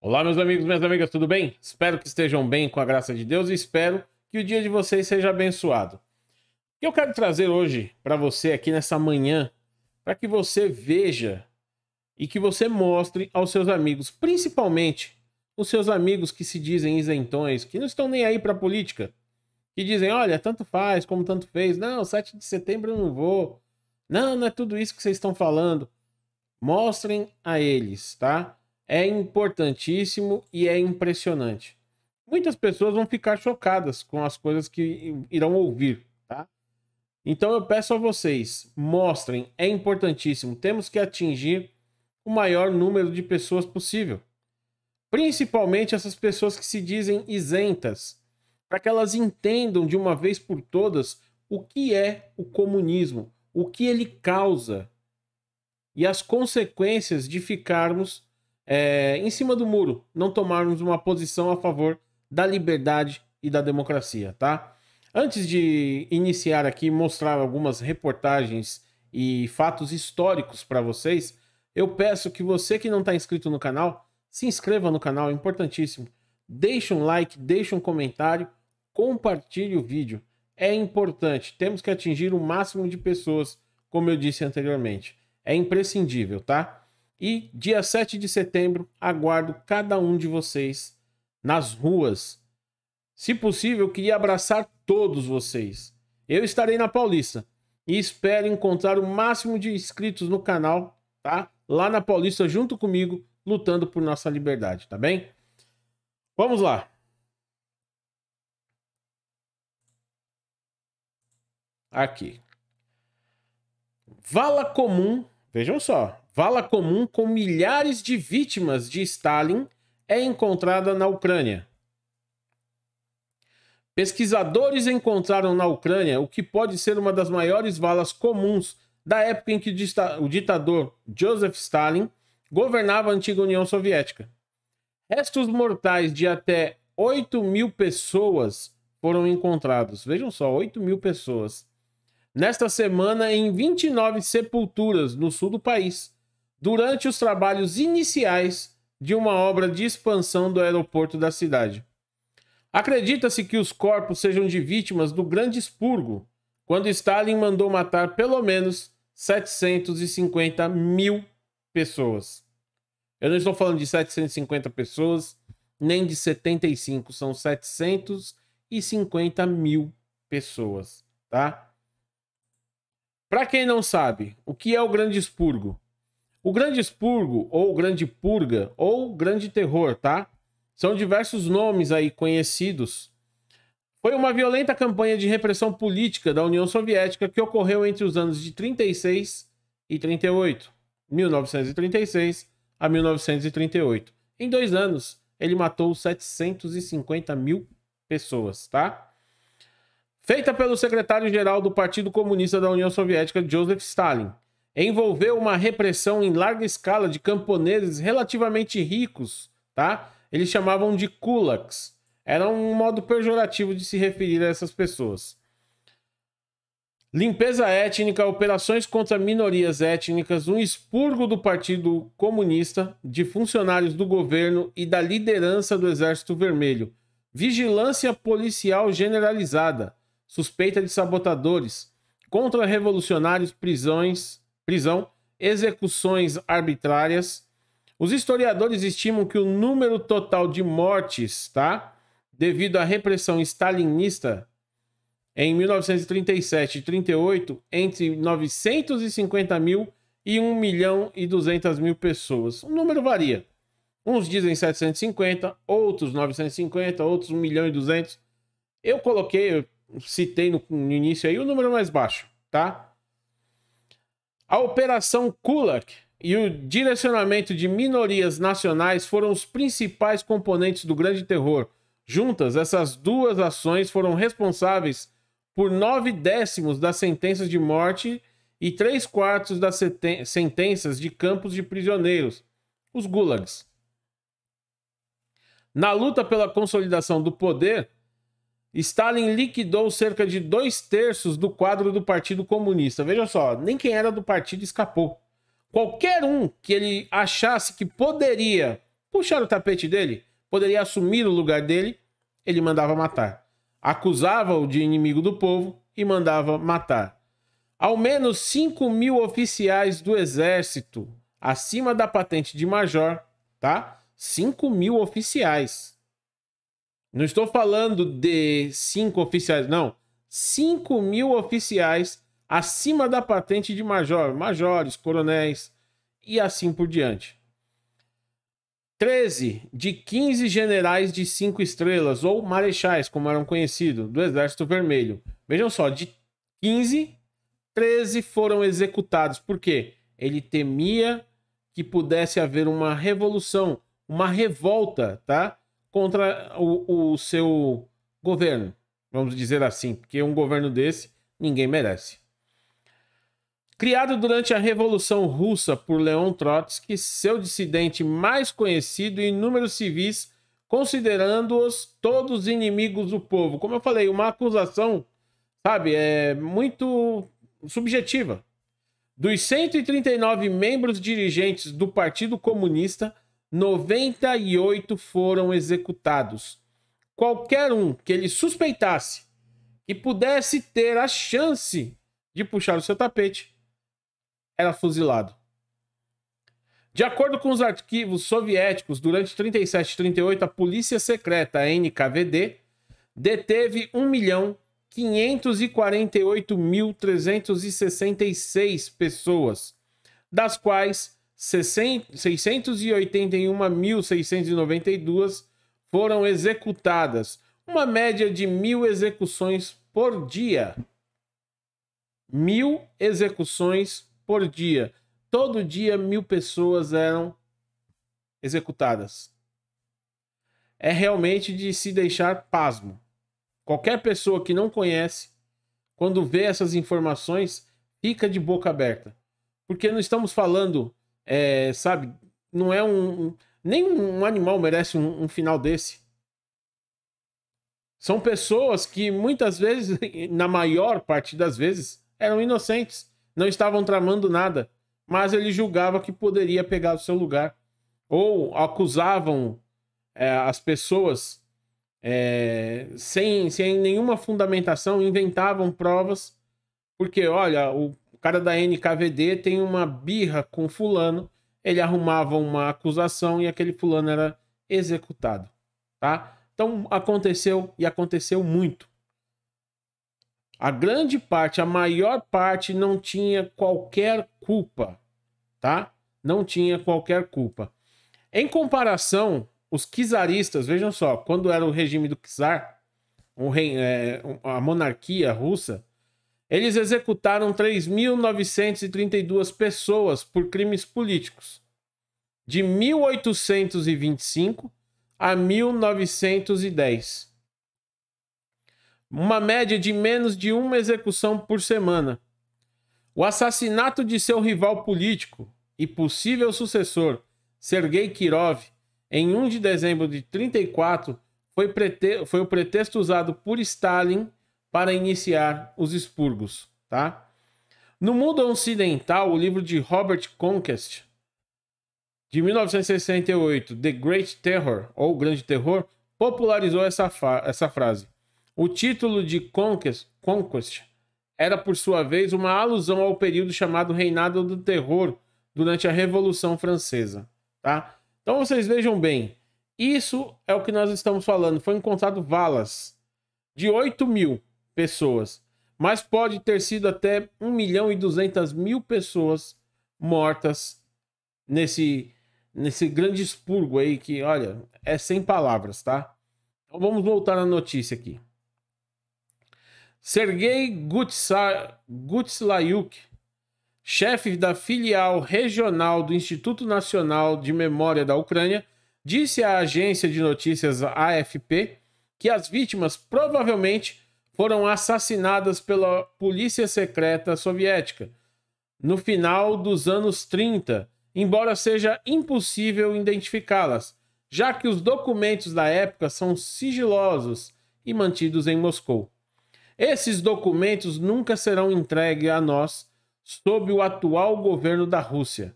Olá, meus amigos, minhas amigas, tudo bem? Espero que estejam bem com a graça de Deus e espero que o dia de vocês seja abençoado. O que eu quero trazer hoje para você aqui nessa manhã, para que você veja e que você mostre aos seus amigos, principalmente os seus amigos que se dizem isentões, que não estão nem aí para política, que dizem, olha, tanto faz como tanto fez. Não, 7 de setembro eu não vou. Não, não é tudo isso que vocês estão falando. Mostrem a eles, tá? É importantíssimo e é impressionante. Muitas pessoas vão ficar chocadas com as coisas que irão ouvir, tá? Então eu peço a vocês, mostrem, é importantíssimo. Temos que atingir o maior número de pessoas possível. Principalmente essas pessoas que se dizem isentas, para que elas entendam de uma vez por todas o que é o comunismo, o que ele causa e as consequências de ficarmos é, em cima do muro, não tomarmos uma posição a favor da liberdade e da democracia, tá? Antes de iniciar aqui mostrar algumas reportagens e fatos históricos para vocês, eu peço que você que não está inscrito no canal se inscreva no canal, é importantíssimo. Deixe um like, deixe um comentário compartilhe o vídeo. É importante, temos que atingir o máximo de pessoas, como eu disse anteriormente. É imprescindível, tá? E dia 7 de setembro, aguardo cada um de vocês nas ruas. Se possível, queria abraçar todos vocês. Eu estarei na Paulista e espero encontrar o máximo de inscritos no canal, tá? Lá na Paulista, junto comigo, lutando por nossa liberdade, tá bem? Vamos lá. Aqui. Vala comum, vejam só, vala comum com milhares de vítimas de Stalin é encontrada na Ucrânia. Pesquisadores encontraram na Ucrânia o que pode ser uma das maiores valas comuns da época em que o ditador Joseph Stalin governava a antiga União Soviética. Restos mortais de até 8 mil pessoas foram encontrados. Vejam só, 8 mil pessoas nesta semana em 29 sepulturas no sul do país, durante os trabalhos iniciais de uma obra de expansão do aeroporto da cidade. Acredita-se que os corpos sejam de vítimas do Grande Expurgo, quando Stalin mandou matar pelo menos 750 mil pessoas. Eu não estou falando de 750 pessoas, nem de 75, são 750 mil pessoas, tá? Para quem não sabe, o que é o Grande Expurgo? O Grande Expurgo, ou Grande Purga, ou Grande Terror, tá? São diversos nomes aí conhecidos. Foi uma violenta campanha de repressão política da União Soviética que ocorreu entre os anos de 36 e 38, 1936 a 1938. Em dois anos, ele matou 750 mil pessoas, tá? feita pelo secretário-geral do Partido Comunista da União Soviética, Joseph Stalin. Envolveu uma repressão em larga escala de camponeses relativamente ricos, tá? Eles chamavam de kulaks. Era um modo pejorativo de se referir a essas pessoas. Limpeza étnica, operações contra minorias étnicas, um expurgo do Partido Comunista, de funcionários do governo e da liderança do Exército Vermelho. Vigilância policial generalizada suspeita de sabotadores, contra revolucionários, prisões, prisão, execuções arbitrárias. Os historiadores estimam que o número total de mortes, tá? Devido à repressão stalinista em 1937 e 38, entre 950 mil e 1 milhão e 200 mil pessoas. O número varia. Uns dizem 750, outros 950, outros 1 milhão e 200. Eu coloquei, citei no, no início aí, o número mais baixo, tá? A Operação Kulak e o direcionamento de minorias nacionais foram os principais componentes do Grande Terror. Juntas, essas duas ações foram responsáveis por nove décimos das sentenças de morte e três quartos das sentenças de campos de prisioneiros, os gulags. Na luta pela consolidação do poder, Stalin liquidou cerca de dois terços do quadro do Partido Comunista. Veja só, nem quem era do partido escapou. Qualquer um que ele achasse que poderia puxar o tapete dele, poderia assumir o lugar dele, ele mandava matar. Acusava-o de inimigo do povo e mandava matar. Ao menos 5 mil oficiais do exército acima da patente de major, tá? 5 mil oficiais não estou falando de cinco oficiais, não. 5 mil oficiais acima da patente de major, majores, coronéis e assim por diante. 13 de 15 generais de cinco estrelas ou marechais, como eram conhecidos, do Exército Vermelho. Vejam só, de 15, 13 foram executados. Por quê? Ele temia que pudesse haver uma revolução, uma revolta, tá? contra o, o seu governo, vamos dizer assim, porque um governo desse ninguém merece. Criado durante a Revolução Russa por Leon Trotsky, seu dissidente mais conhecido e inúmeros civis, considerando-os todos inimigos do povo. Como eu falei, uma acusação, sabe, é muito subjetiva. Dos 139 membros dirigentes do Partido Comunista, 98 foram executados. Qualquer um que ele suspeitasse que pudesse ter a chance de puxar o seu tapete era fuzilado. De acordo com os arquivos soviéticos, durante 37 e 38, a Polícia Secreta a NKVD deteve 1.548.366 pessoas, das quais 681.692 foram executadas, uma média de mil execuções por dia. Mil execuções por dia. Todo dia, mil pessoas eram executadas. É realmente de se deixar pasmo. Qualquer pessoa que não conhece, quando vê essas informações, fica de boca aberta. Porque não estamos falando é, sabe? Não é um. Nenhum animal merece um, um final desse. São pessoas que muitas vezes, na maior parte das vezes, eram inocentes, não estavam tramando nada, mas ele julgava que poderia pegar o seu lugar. Ou acusavam é, as pessoas é, sem, sem nenhuma fundamentação, inventavam provas, porque olha, o o cara da NKVD tem uma birra com fulano, ele arrumava uma acusação e aquele fulano era executado, tá? Então aconteceu e aconteceu muito. A grande parte, a maior parte não tinha qualquer culpa, tá? Não tinha qualquer culpa. Em comparação, os czaristas, vejam só, quando era o regime do czar, um rei, é, a monarquia russa, eles executaram 3.932 pessoas por crimes políticos, de 1825 a 1910. Uma média de menos de uma execução por semana. O assassinato de seu rival político e possível sucessor, Sergei Kirov, em 1 de dezembro de 1934, foi, foi o pretexto usado por Stalin para iniciar os expurgos, tá? No mundo ocidental, o livro de Robert Conquest, de 1968, The Great Terror, ou Grande Terror, popularizou essa, essa frase. O título de Conquest, Conquest era, por sua vez, uma alusão ao período chamado Reinado do Terror durante a Revolução Francesa. Tá? Então vocês vejam bem, isso é o que nós estamos falando. Foi encontrado valas de 8 mil pessoas, mas pode ter sido até 1 milhão e 200 mil pessoas mortas nesse, nesse grande expurgo aí que, olha, é sem palavras, tá? Então vamos voltar na notícia aqui. Sergei Gutslayuk, chefe da filial regional do Instituto Nacional de Memória da Ucrânia, disse à agência de notícias AFP que as vítimas provavelmente foram assassinadas pela polícia secreta soviética no final dos anos 30, embora seja impossível identificá-las, já que os documentos da época são sigilosos e mantidos em Moscou. Esses documentos nunca serão entregues a nós sob o atual governo da Rússia.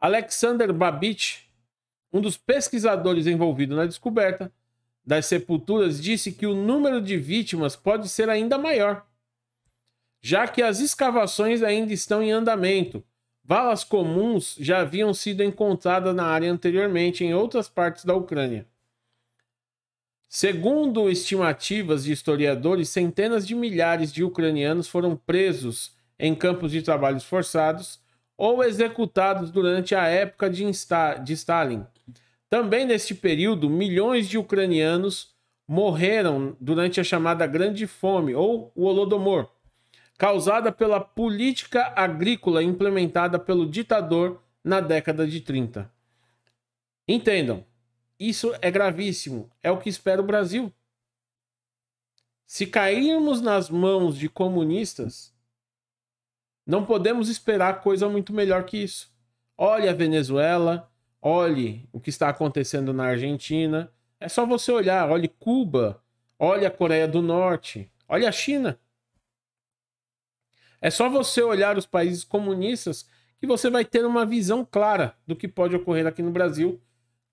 Alexander Babich, um dos pesquisadores envolvidos na descoberta, das sepulturas disse que o número de vítimas pode ser ainda maior, já que as escavações ainda estão em andamento. Valas comuns já haviam sido encontradas na área anteriormente em outras partes da Ucrânia. Segundo estimativas de historiadores, centenas de milhares de ucranianos foram presos em campos de trabalhos forçados ou executados durante a época de, Insta de Stalin também neste período, milhões de ucranianos morreram durante a chamada Grande Fome ou o Holodomor, causada pela política agrícola implementada pelo ditador na década de 30. Entendam, isso é gravíssimo, é o que espera o Brasil. Se cairmos nas mãos de comunistas, não podemos esperar coisa muito melhor que isso. Olhe a Venezuela, Olhe o que está acontecendo na Argentina. É só você olhar. Olhe Cuba. Olhe a Coreia do Norte. Olhe a China. É só você olhar os países comunistas que você vai ter uma visão clara do que pode ocorrer aqui no Brasil,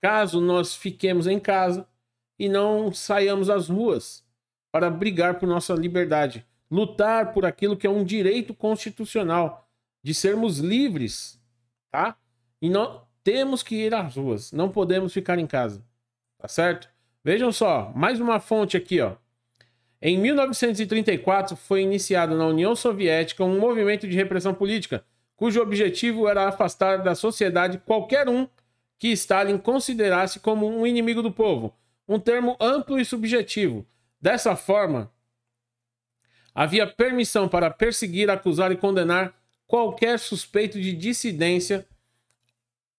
caso nós fiquemos em casa e não saiamos às ruas para brigar por nossa liberdade, lutar por aquilo que é um direito constitucional de sermos livres, tá? E não temos que ir às ruas, não podemos ficar em casa. Tá certo? Vejam só, mais uma fonte aqui, ó. Em 1934 foi iniciado na União Soviética um movimento de repressão política, cujo objetivo era afastar da sociedade qualquer um que Stalin considerasse como um inimigo do povo, um termo amplo e subjetivo. Dessa forma, havia permissão para perseguir, acusar e condenar qualquer suspeito de dissidência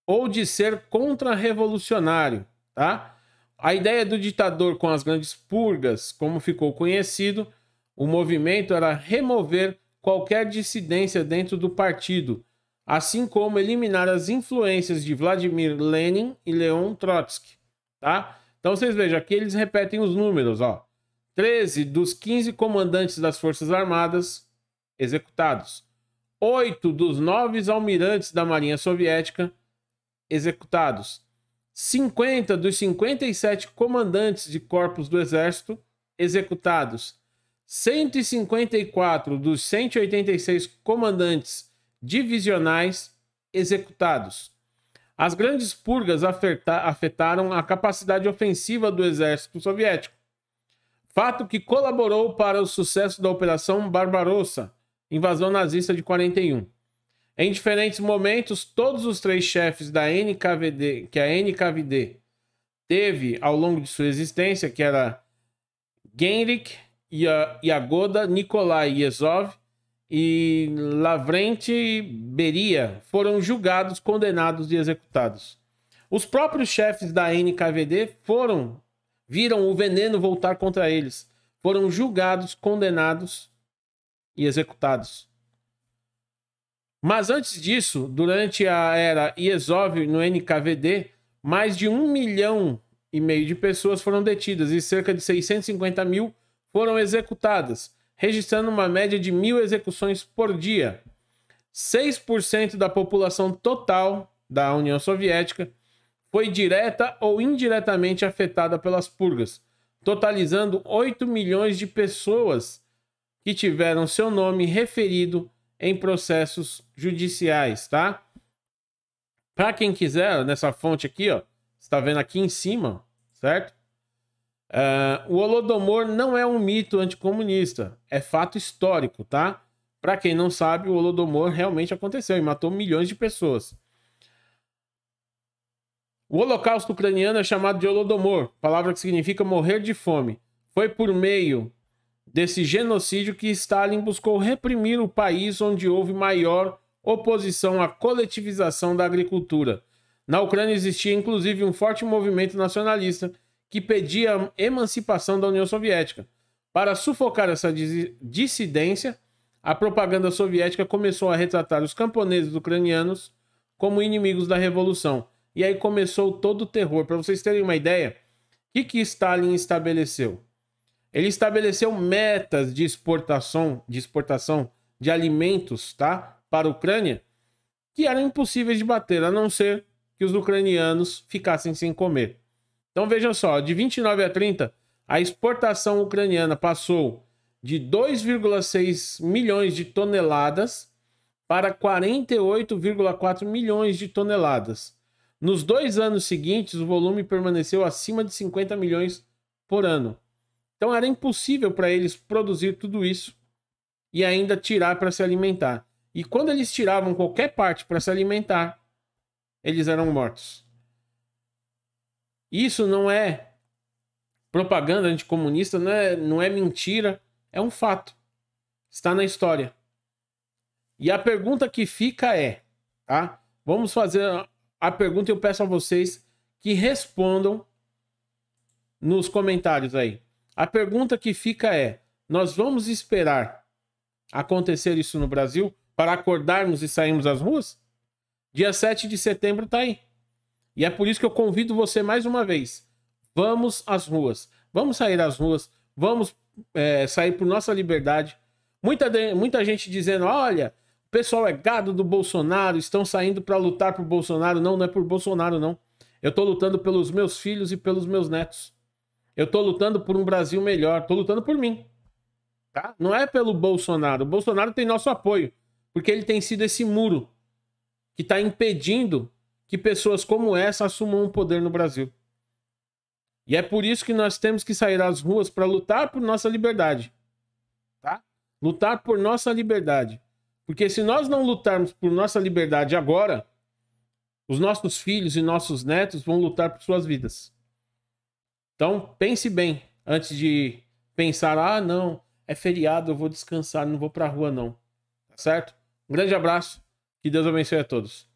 ou de ser contra-revolucionário, tá? A ideia do ditador com as grandes purgas, como ficou conhecido, o movimento era remover qualquer dissidência dentro do partido, assim como eliminar as influências de Vladimir Lenin e Leon Trotsky, tá? Então vocês vejam, aqui eles repetem os números, ó. 13 dos 15 comandantes das Forças Armadas executados. 8 dos 9 almirantes da Marinha Soviética executados. 50 dos 57 comandantes de corpos do Exército executados. 154 dos 186 comandantes divisionais executados. As grandes purgas afetaram a capacidade ofensiva do exército soviético, fato que colaborou para o sucesso da Operação Barbarossa, invasão nazista de 41. Em diferentes momentos, todos os três chefes da NKVD, que a NKVD teve ao longo de sua existência, que era Genrik, Yagoda, Nikolai Yezov e Lavrente Beria, foram julgados, condenados e executados. Os próprios chefes da NKVD foram viram o veneno voltar contra eles, foram julgados, condenados e executados. Mas antes disso, durante a era Iezov no NKVD, mais de um milhão e meio de pessoas foram detidas e cerca de 650 mil foram executadas, registrando uma média de mil execuções por dia. 6% da população total da União Soviética foi direta ou indiretamente afetada pelas purgas, totalizando 8 milhões de pessoas que tiveram seu nome referido em processos judiciais, tá? Para quem quiser, nessa fonte aqui, ó, está vendo aqui em cima, certo? Uh, o Holodomor não é um mito anticomunista, é fato histórico, tá? Para quem não sabe, o Holodomor realmente aconteceu e matou milhões de pessoas. O Holocausto ucraniano é chamado de Holodomor, palavra que significa morrer de fome. Foi por meio desse genocídio que Stalin buscou reprimir o país onde houve maior oposição à coletivização da agricultura. Na Ucrânia existia inclusive um forte movimento nacionalista que pedia a emancipação da União Soviética. Para sufocar essa dissidência, a propaganda soviética começou a retratar os camponeses ucranianos como inimigos da revolução. E aí começou todo o terror. Para vocês terem uma ideia, o que, que Stalin estabeleceu? Ele estabeleceu metas de exportação, de exportação de alimentos, tá, para a Ucrânia, que eram impossíveis de bater, a não ser que os ucranianos ficassem sem comer. Então vejam só, de 29 a 30, a exportação ucraniana passou de 2,6 milhões de toneladas para 48,4 milhões de toneladas. Nos dois anos seguintes, o volume permaneceu acima de 50 milhões por ano. Então era impossível para eles produzir tudo isso e ainda tirar para se alimentar. E quando eles tiravam qualquer parte para se alimentar, eles eram mortos. Isso não é propaganda anticomunista, não é, não é mentira, é um fato. Está na história. E a pergunta que fica é, tá? Vamos fazer a pergunta e eu peço a vocês que respondam nos comentários aí. A pergunta que fica é: nós vamos esperar acontecer isso no Brasil para acordarmos e sairmos às ruas? Dia 7 de setembro está aí. E é por isso que eu convido você mais uma vez. Vamos às ruas. Vamos sair às ruas. Vamos é, sair por nossa liberdade. Muita, muita gente dizendo: olha, o pessoal é gado do Bolsonaro, estão saindo para lutar por Bolsonaro. Não, não é por Bolsonaro, não. Eu estou lutando pelos meus filhos e pelos meus netos. Eu tô lutando por um Brasil melhor, tô lutando por mim. Tá? Não é pelo Bolsonaro. O Bolsonaro tem nosso apoio, porque ele tem sido esse muro que está impedindo que pessoas como essa assumam o um poder no Brasil. E é por isso que nós temos que sair às ruas para lutar por nossa liberdade. Tá? Lutar por nossa liberdade. Porque se nós não lutarmos por nossa liberdade agora, os nossos filhos e nossos netos vão lutar por suas vidas. Então, pense bem antes de pensar: ah, não, é feriado, eu vou descansar, não vou pra rua, não. Tá certo? Um grande abraço, que Deus abençoe a todos.